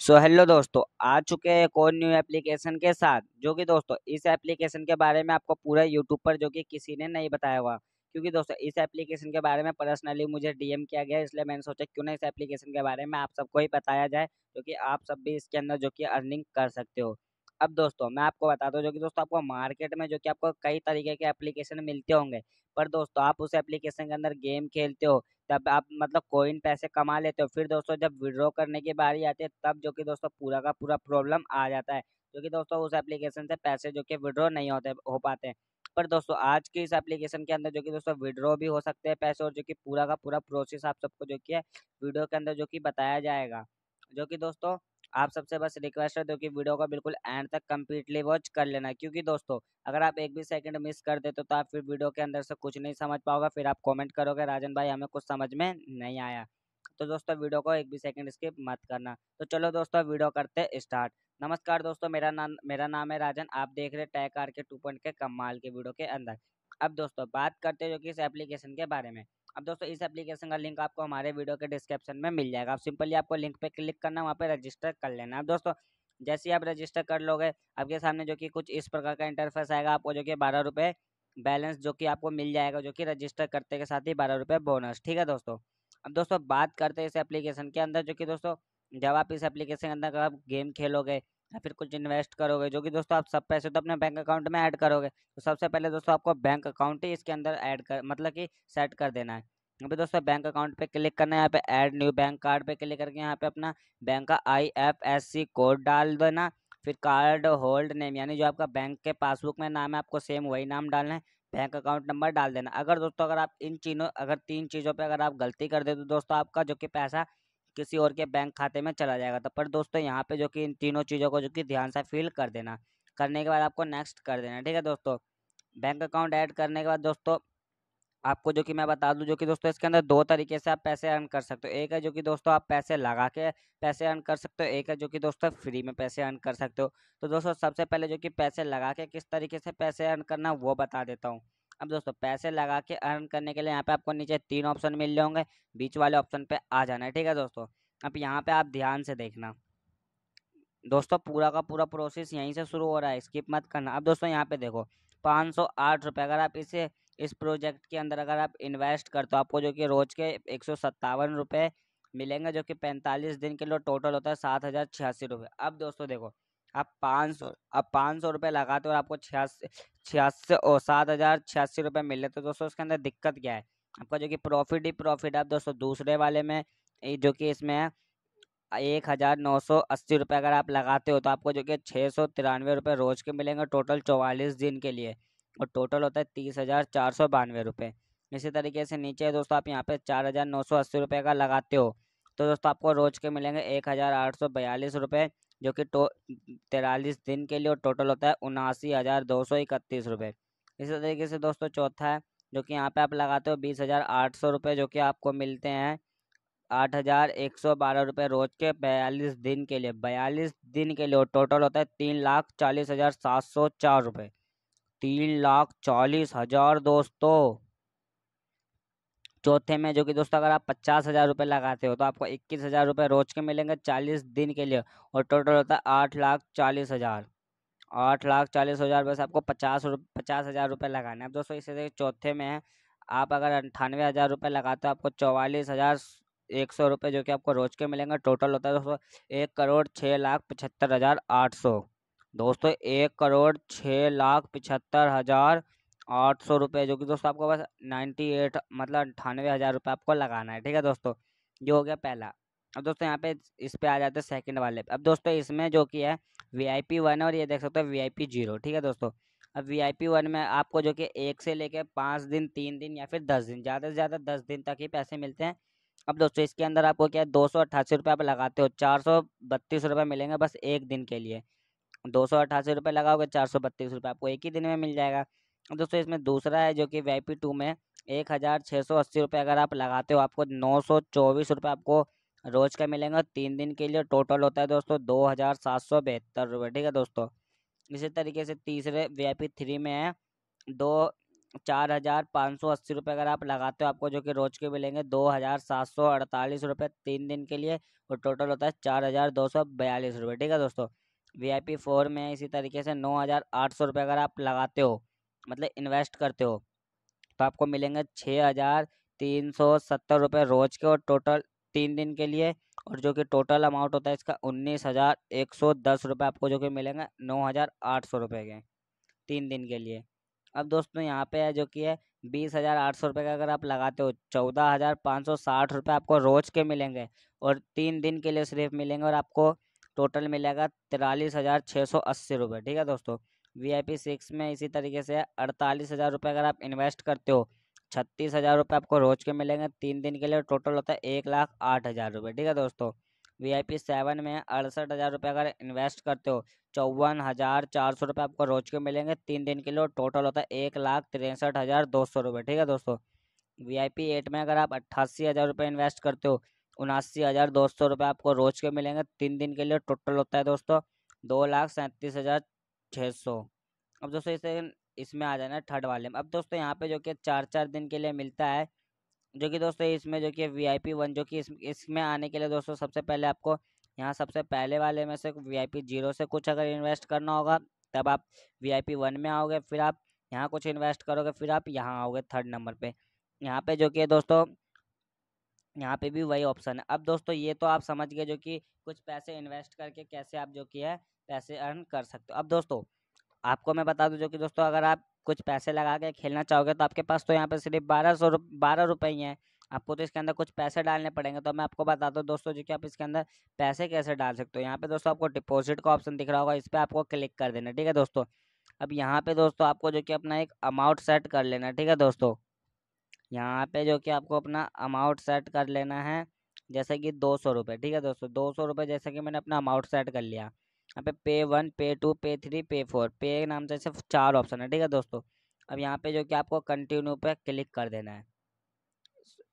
सो so, hello दोस्तों आ चुके हैं एक और न्यू एप्लीकेशन के साथ जो कि दोस्तों इस एप्लीकेशन के बारे में आपको पूरा यूट्यूब पर जो कि किसी ने नहीं बताया हुआ क्योंकि दोस्तों इस एप्लीकेशन के बारे में पर्सनली मुझे डीएम किया गया इसलिए मैंने सोचा क्यों ना इस एप्लीकेशन के बारे में आप सबको ही बताया जाए क्योंकि आप सब भी इसके अंदर जो कि अर्निंग कर सकते हो अब दोस्तों मैं आपको बताता हूँ जो कि दोस्तों आपको मार्केट में जो कि आपको कई तरीके के एप्लीकेशन मिलते होंगे पर दोस्तों आप उस एप्लीकेशन के अंदर गेम खेलते हो तब आप मतलब कोइन पैसे कमा लेते हो फिर दोस्तों जब विड्रॉ करने की बारी आती है तब जो कि दोस्तों पूरा का पूरा प्रॉब्लम आ जाता है जो कि दोस्तों उस एप्लीकेशन से पैसे जो कि विड्रॉ नहीं होते हो पाते हैं पर दोस्तों आज के इस एप्लीकेशन के अंदर जो कि दोस्तों विड्रॉ भी हो सकते हैं पैसे और जो कि पूरा का पूरा प्रोसेस आप सबको जो कि है वीडियो के अंदर जो कि बताया जाएगा जो कि दोस्तों आप सबसे बस रिक्वेस्ट है दो कि वीडियो को बिल्कुल एंड तक कम्प्लीटली वॉच कर लेना क्योंकि दोस्तों अगर आप एक भी सेकंड मिस कर देते तो आप फिर वीडियो के अंदर से कुछ नहीं समझ पाओगे फिर आप कॉमेंट करोगे राजन भाई हमें कुछ समझ में नहीं आया तो दोस्तों वीडियो को एक भी सेकंड स्किप मत करना तो चलो दोस्तों वीडियो करते स्टार्ट नमस्कार दोस्तों मेरा नाम मेरा नाम है राजन आप देख रहे tech R K two point के कमाल के वीडियो के अंदर अब दोस्तों बात करते हैं जो कि इस एप्लीकेशन के बारे में अब दोस्तों इस एप्लीकेशन का लिंक आपको हमारे वीडियो के डिस्क्रिप्शन में मिल जाएगा आप सिंपली आपको लिंक पे क्लिक करना वहाँ पे रजिस्टर कर लेना अब दोस्तों जैसे ही आप रजिस्टर कर लोगे आपके सामने जो कि कुछ इस प्रकार का इंटरफेस आएगा आपको जो कि बारह रुपये बैलेंस जो कि आपको मिल जाएगा जो कि रजिस्टर करते के साथ ही बारह रुपये बोनस ठीक है दोस्तों अब दोस्तों बात करते हैं इस एप्लीकेशन के अंदर जो कि दोस्तों जब आप इस एप्लीकेशन के अंदर आप गेम खेलोगे या फिर कुछ इन्वेस्ट करोगे जो कि दोस्तों आप सब पैसे तो अपने बैंक अकाउंट में ऐड करोगे तो सबसे पहले दोस्तों आपको बैंक अकाउंट ही इसके अंदर ऐड कर मतलब कि सेट कर देना है यहाँ पे दोस्तों बैंक अकाउंट पे क्लिक करना है यहाँ पे ऐड न्यू बैंक कार्ड पे क्लिक करके यहाँ पे अपना बैंक का I F S C code डाल देना फिर कार्ड होल्ड नेम यानी जो आपका बैंक के पासबुक में नाम है आपको सेम वही नाम डालना है बैंक अकाउंट नंबर डाल देना अगर दोस्तों अगर आप इन चीज़ों अगर तीन चीज़ों पर अगर आप गलती कर दे तो दोस्तों आपका जो कि पैसा किसी और के बैंक खाते में चला जाएगा तो पर दोस्तों यहाँ पे जो कि इन तीनों चीज़ों को जो कि ध्यान से फिल कर देना करने के बाद आपको नेक्स्ट कर देना ठीक है दोस्तों बैंक अकाउंट ऐड करने के बाद दोस्तों आपको जो कि मैं बता दूं जो कि दोस्तों इसके अंदर दो तरीके से आप पैसे अर्न कर सकते हो एक है जो कि दोस्तों आप पैसे लगा के पैसे अर्न कर सकते हो एक है जो कि दोस्तों फ्री में पैसे अर्न कर सकते हो तो दोस्तों सबसे पहले जो कि पैसे लगा के किस तरीके से पैसे अर्न करना वो बता देता हूँ अब दोस्तों पैसे लगा के अर्न करने के लिए यहाँ पे आपको नीचे तीन ऑप्शन मिल रहे होंगे बीच वाले ऑप्शन पे आ जाना है ठीक है दोस्तों अब यहाँ पे आप ध्यान से देखना दोस्तों पूरा का पूरा प्रोसेस यहीं से शुरू हो रहा है स्किप मत करना अब दोस्तों यहाँ पे देखो पाँच सौ आठ रुपये अगर आप इसे इस प्रोजेक्ट के अंदर अगर आप इन्वेस्ट कर तो आपको जो कि रोज के एक सौ सत्तावन रुपये मिलेंगे जो कि पैंतालीस दिन के लिए टोटल होता है सात हज़ार छियासी रुपये अब दोस्तों देखो आप पाँच सौ आप पाँच सौ रुपये लगाते हो और आपको छियासी छियासी और सात हज़ार छियासी रुपये मिल रहे तो दोस्तों उसके अंदर दिक्कत क्या है आपका जो कि प्रॉफिट ही प्रॉफिट आप दोस्तों दूसरे वाले में जो कि इसमें है एक हज़ार नौ सौ अस्सी रुपये अगर आप लगाते हो तो आपको जो कि छः सौ तिरानवे रुपये रोज़ के मिलेंगे टोटल चौवालीस दिन के लिए और टोटल होता है तीस हज़ार चार सौ बानवे रुपये इसी तरीके से नीचे दोस्तों आप यहाँ पर चार हज़ार नौ सौ अस्सी रुपये का लगाते हो तो दोस्तों आपको रोज़ के मिलेंगे एक हज़ार आठ सौ बयालीस रुपये जो कि टो तिरालीस दिन के लिए और टोटल होता है उनासी हज़ार दो सौ इकतीस रुपये इसी तरीके से दोस्तों चौथा है जो कि यहाँ पे आप लगाते हो बीस हज़ार आठ सौ रुपये जो कि आपको मिलते हैं आठ हज़ार एक सौ बारह रुपये रोज के बयालीस दिन के लिए बयालीस दिन के लिए और टोटल होता है तीन लाख चालीस हज़ार सात सौ चार रुपये तीन लाख चालीस हज़ार दोस्तों चौथे में जो कि दोस्तों अगर आप पचास हज़ार रुपये लगाते हो तो आपको इक्कीस हज़ार रुपये रोज के मिलेंगे चालीस दिन के लिए और टोटल होता है आठ लाख चालीस हज़ार आठ लाख चालीस हज़ार बस आपको पचास पचास हज़ार रुपये लगाने अब दोस्तों इसी चौथे में है आप अगर अंठानवे हज़ार रुपये लगाते हो आपको चौवालीस हज़ार एक सौ रुपये जो कि आपको रोज के मिलेंगे टोटल होता है दोस्तों एक करोड़ छः लाख पचहत्तर हज़ार आठ सौ दोस्तों एक करोड़ छः लाख पचहत्तर हज़ार आठ सौ रुपये जो कि दोस्तों आपको बस नाइन्टी एट मतलब अट्ठानवे हज़ार रुपये आपको लगाना है ठीक है दोस्तों ये हो गया पहला अब दोस्तों यहाँ पे इस पे आ जाते हैं सेकंड वाले अब दोस्तों इसमें जो कि है वीआईपी वन और ये देख सकते हो वीआईपी जीरो ठीक है दोस्तों अब वीआईपी वन में आपको जो कि एक से लेकर पाँच दिन तीन दिन या फिर दस दिन ज़्यादा से ज़्यादा दस दिन तक ही पैसे मिलते हैं अब दोस्तों इसके अंदर आपको क्या है दो सौ अट्ठासी रुपये आप लगाते हो चार सौ बत्तीस रुपये मिलेंगे बस एक दिन के लिए दो सौ अट्ठासी रुपये लगाओगे चार सौ बत्तीस रुपये आपको एक ही दिन में मिल जाएगा दोस्तों इसमें दूसरा है जो कि वी आई टू में एक हज़ार छः सौ अस्सी रुपये अगर आप लगाते हो आपको नौ सौ चौबीस रुपये आपको रोज़ का मिलेगा तीन दिन के लिए टोटल होता है दोस्तों दो हज़ार सात सौ बहत्तर रुपये ठीक है दोस्तों इसी तरीके से तीसरे वी आई पी थ्री में है दो चार हज़ार पाँच सौ अस्सी रुपये अगर आप लगाते हो आपको जो कि रोज़ के मिलेंगे दो हज़ार सात सौ अड़तालीस रुपये तीन दिन के लिए और टोटल होता है चार हज़ार दो सौ बयालीस रुपये ठीक है दोस्तों वी आई पी फोर में इसी तरीके से नौ हज़ार आठ सौ रुपये अगर आप लगाते हो मतलब इन्वेस्ट करते हो तो आपको मिलेंगे छः हज़ार तीन सौ सत्तर रुपये रोज के और टोटल तीन दिन के लिए और जो कि टोटल अमाउंट होता है इसका उन्नीस हज़ार एक सौ दस रुपये आपको जो कि मिलेंगे नौ हज़ार आठ सौ रुपये के तीन दिन के लिए अब दोस्तों यहाँ पे है जो कि है बीस हज़ार आठ सौ रुपये का अगर आप लगाते हो चौदह हज़ार पाँच सौ साठ रुपये आपको रोज़ के मिलेंगे और तीन दिन के लिए सिर्फ मिलेंगे और आपको टोटल मिलेगा तिरालीस हज़ार छः सौ अस्सी रुपये ठीक है दोस्तों वी आई पी सिक्स में इसी तरीके से अड़तालीस हज़ार रुपये अगर आप इन्वेस्ट करते हो छत्तीस हज़ार रुपये आपको रोज के मिलेंगे तीन दिन के लिए टोटल होता है एक लाख आठ हज़ार रुपये ठीक है दोस्तों वी आई पी सेवन में अड़सठ हज़ार रुपये अगर इन्वेस्ट करते हो चौवन हज़ार चार सौ रुपये आपको रोज के मिलेंगे तीन दिन के लिए टोटल होता है एक लाख तिरसठ हज़ार दो सौ रुपये ठीक है दोस्तों वी आई पी एट में अगर आप अट्ठासी हज़ार रुपये इन्वेस्ट करते हो उनासी हज़ार दो सौ रुपये आपको रोज के मिलेंगे तीन दिन के लिए टोटल होता है दोस्तों दो लाख सैंतीस हज़ार छः सौ अब दोस्तों इसे इसमें आ जाना है थर्ड वाले में अब दोस्तों यहाँ पे जो कि चार चार दिन के लिए मिलता है जो कि दोस्तों इसमें जो कि वी आई पी वन जो कि इसमें आने के लिए दोस्तों सबसे पहले आपको यहाँ सबसे पहले वाले में से वी आई पी जीरो से कुछ अगर इन्वेस्ट करना होगा तब आप वी आई पी वन में आओगे फिर आप यहाँ कुछ इन्वेस्ट करोगे फिर आप यहाँ आओगे थर्ड नंबर पर यहाँ पर जो कि दोस्तों यहाँ पे भी वही ऑप्शन है अब दोस्तों ये तो आप समझ गए जो कि कुछ पैसे इन्वेस्ट करके कैसे आप जो कि है पैसे अर्न कर सकते हो अब दोस्तों आपको मैं बता दूँ जो कि दोस्तों अगर आप कुछ पैसे लगा के खेलना चाहोगे तो आपके पास तो यहाँ पर सिर्फ बारह सौ बारह रुपये ही हैं आपको तो इसके अंदर कुछ पैसे डालने पड़ेंगे तो मैं आपको बताता हूँ दोस्तों जो कि आप इसके अंदर पैसे कैसे डाल सकते हो यहाँ पे दोस्तों आपको डिपॉजिट का ऑप्शन दिख रहा होगा इस पर आपको क्लिक कर देना ठीक है दोस्तों अब यहाँ पे दोस्तों आपको जो कि अपना एक अमाउंट सेट कर लेना ठीक है दोस्तों यहाँ पे जो कि आपको अपना अमाउंट सेट कर लेना है जैसे कि दो सौ रुपये ठीक है दोस्तों दो सौ रुपये जैसे कि मैंने अपना अमाउंट सेट कर लिया यहाँ पे पे वन पे टू पे थ्री पे फोर पे नाम से सिर्फ चार ऑप्शन है ठीक है दोस्तों अब यहाँ पे जो कि आपको कंटिन्यू पे क्लिक कर देना है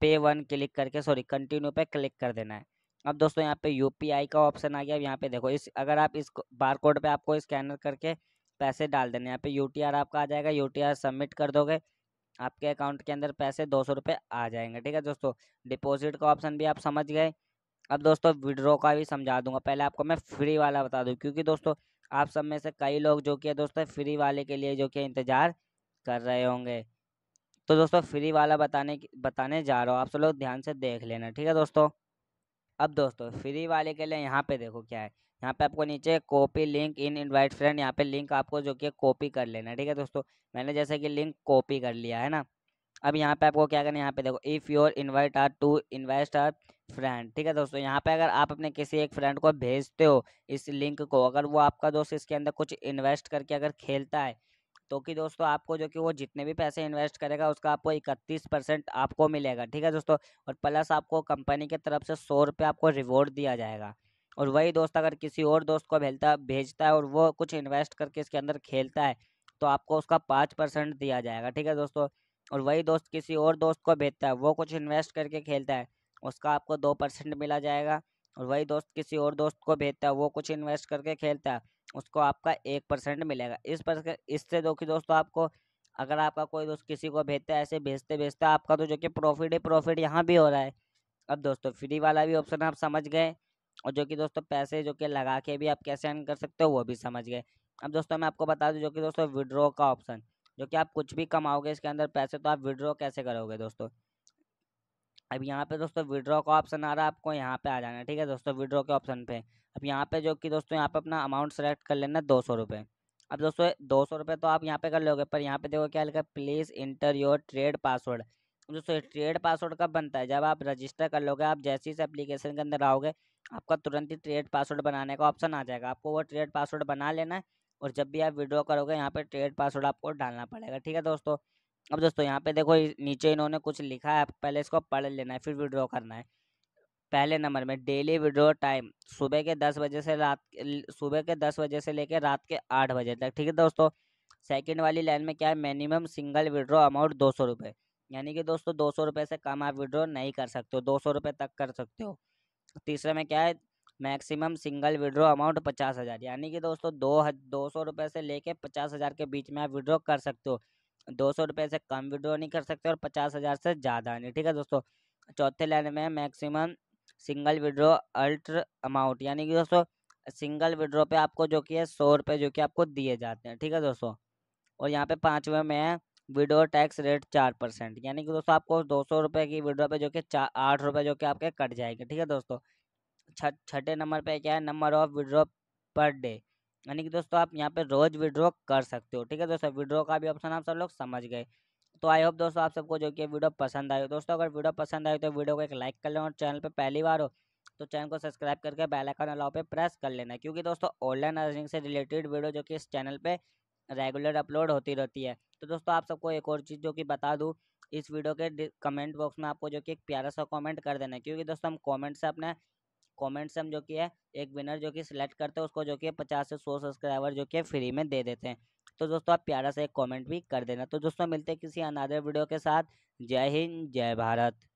पे वन क्लिक करके सॉरी कंटिन्यू पे क्लिक कर देना है अब दोस्तों यहाँ पे यू का ऑप्शन आ गया अब यहाँ पे देखो इस अगर आप इस बार कोड पर आपको स्कैनर करके पैसे डाल देने यहाँ पे यू आपका आ जाएगा यू सबमिट कर दोगे आपके अकाउंट के अंदर पैसे दो सौ रुपये आ जाएंगे ठीक है दोस्तों डिपॉजिट का ऑप्शन भी आप समझ गए अब दोस्तों विड्रॉ का भी समझा दूंगा पहले आपको मैं फ्री वाला बता दूँ क्योंकि दोस्तों आप सब में से कई लोग जो कि दोस्तों फ्री वाले के लिए जो कि इंतज़ार कर रहे होंगे तो दोस्तों फ्री वाला बताने बताने जा रहा हूँ आप सब लोग ध्यान से देख लेना ठीक है दोस्तों अब दोस्तों फ्री वाले के लिए यहाँ पे देखो क्या है यहाँ पे आपको नीचे copy link in invite friend यहाँ पे लिंक आपको जो कि कॉपी कर लेना है ठीक है दोस्तों मैंने जैसे कि लिंक कॉपी कर लिया है ना अब यहाँ पे आपको क्या करना है यहाँ पे देखो if your invite are to invest are friend ठीक है दोस्तों यहाँ पे अगर आप अपने किसी एक फ्रेंड को भेजते हो इस लिंक को अगर वो आपका दोस्त इसके अंदर कुछ इन्वेस्ट करके अगर खेलता है तो कि दोस्तों आपको जो कि वो जितने भी पैसे इन्वेस्ट करेगा उसका आपको इकतीस परसेंट आपको मिलेगा ठीक है दोस्तों और प्लस आपको कंपनी की तरफ से सौ रुपये आपको रिवॉर्ड दिया जाएगा और वही दोस्त अगर किसी और दोस्त को भेजता भेजता है और वो कुछ इन्वेस्ट करके इसके अंदर खेलता है तो आपको उसका पाँच परसेंट दिया जाएगा ठीक है दोस्तों और वही दोस्त किसी और दोस्त को भेजता है वो कुछ इन्वेस्ट करके खेलता है उसका आपको दो परसेंट मिला जाएगा और वही दोस्त किसी और दोस्त को भेजता है वो कुछ इन्वेस्ट करके खेलता है उसको आपका एक परसेंट मिलेगा इस पर इससे जो कि दोस्तों आपको अगर आपका कोई दोस्त किसी को भेजता है ऐसे भेजते भेजते आपका तो जो कि प्रॉफिट ही प्रॉफिट यहाँ भी हो रहा है अब दोस्तों फ्री वाला भी ऑप्शन आप समझ गए और जो कि दोस्तों पैसे जो कि लगा के भी आप कैसे अर्न कर सकते हो वो भी समझ गए अब दोस्तों मैं आपको बता दूँ जो कि दोस्तों विड्रॉ का ऑप्शन जो कि आप कुछ भी कमाओगे इसके अंदर पैसे तो आप विड्रॉ कैसे करोगे दोस्तों अब यहाँ पे दोस्तों विड्रॉ का ऑप्शन आ रहा है आपको यहाँ पे आ जाना है ठीक है दोस्तों विड्रॉ के ऑप्शन पे अब यहाँ पे जो कि दोस्तों यहाँ पे अपना अमाउंट सेलेक्ट कर लेना दो सौ रुपये अब दोस्तों दो सौ रुपये तो आप यहाँ पे कर लोगे पर यहाँ पे देखो क्या लिखा please enter your trade password दोस्तों ट्रेड पासवर्ड कब बनता है जब आप रजिस्टर कर लोगे आप जैसे ही एप्लीकेशन के अंदर आओगे आपका तुरंत ही ट्रेड पासवर्ड बनाने का ऑप्शन आ जाएगा आपको वो ट्रेड पासवर्ड बना लेना है और जब भी आप विड्रॉ करोगे यहाँ पे ट्रेड पासवर्ड आपको डालना पड़ेगा ठीक है दोस्तों अब दोस्तों यहाँ पे देखो नीचे इन्होंने कुछ लिखा है पहले इसको पढ़ लेना है फिर विड्रॉ करना है पहले नंबर में डेली विड्रॉ टाइम सुबह के दस बजे से रात सुबह के दस बजे से लेकर रात के आठ बजे तक ठीक है दोस्तों सेकेंड वाली लाइन में क्या है मिनिमम सिंगल विड्रॉ अमाउंट दो सौ रुपये यानी कि दोस्तों दो सौ रुपये से कम आप विड्रॉ नहीं कर सकते हो दो सौ रुपये तक कर सकते हो तीसरे में क्या है मैक्सिमम सिंगल विड्रॉ अमाउंट पचास हज़ार यानी कि दोस्तों दो दो सौ रुपये से लेके पचास हज़ार के बीच में आप विड्रॉ कर सकते हो दो सौ रुपये से कम विड्रॉ नहीं कर सकते और पचास हज़ार से ज़्यादा नहीं ठीक है दोस्तों चौथे लाइन में maximum single withdrawal amount यानी कि दोस्तों सिंगल विड्रॉ पे आपको जो कि है सौ रुपये जो कि आपको दिए जाते हैं ठीक है दोस्तों और यहाँ पे पाँचवें में है विड्रो टैक्स रेट चार परसेंट यानी कि दोस्तों आपको दो सौ रुपये की विड्रो पे जो कि चार आठ रुपये जो कि आपके कट जाएंगे ठीक है दोस्तों छठे नंबर पे क्या है number of withdraw per day यानी कि दोस्तों आप यहाँ पे रोज विड्रॉ कर सकते हो ठीक है दोस्तों विड्रो का भी ऑप्शन आप सब लोग समझ गए तो आई होप दोस्तों आप सबको जो कि वीडियो पसंद आए दोस्तों अगर वीडियो पसंद आए तो वीडियो को एक लाइक कर लें और चैनल पर पहली बार हो तो चैनल को सब्सक्राइब करके बेल आइकन अलाउ पे प्रेस कर लेना क्योंकि दोस्तों ऑनलाइन अर्निंग से रिलेटेड वीडियो जो कि इस चैनल पे रेगुलर अपलोड होती रहती है तो दोस्तों आप सबको एक और चीज़ जो कि बता दूँ इस वीडियो के कमेंट बॉक्स में आपको जो कि एक प्यारा सा कमेंट कर देना है क्योंकि दोस्तों हम कमेंट से अपने कमेंट से हम जो कि है एक विनर जो कि सिलेक्ट करते हैं उसको जो कि पचास से सौ सब्सक्राइबर जो कि फ्री में दे देते हैं तो दोस्तों आप प्यारा सा एक कमेंट भी कर देना तो दोस्तों मिलते हैं किसी अनादर वीडियो के साथ जय हिंद जय भारत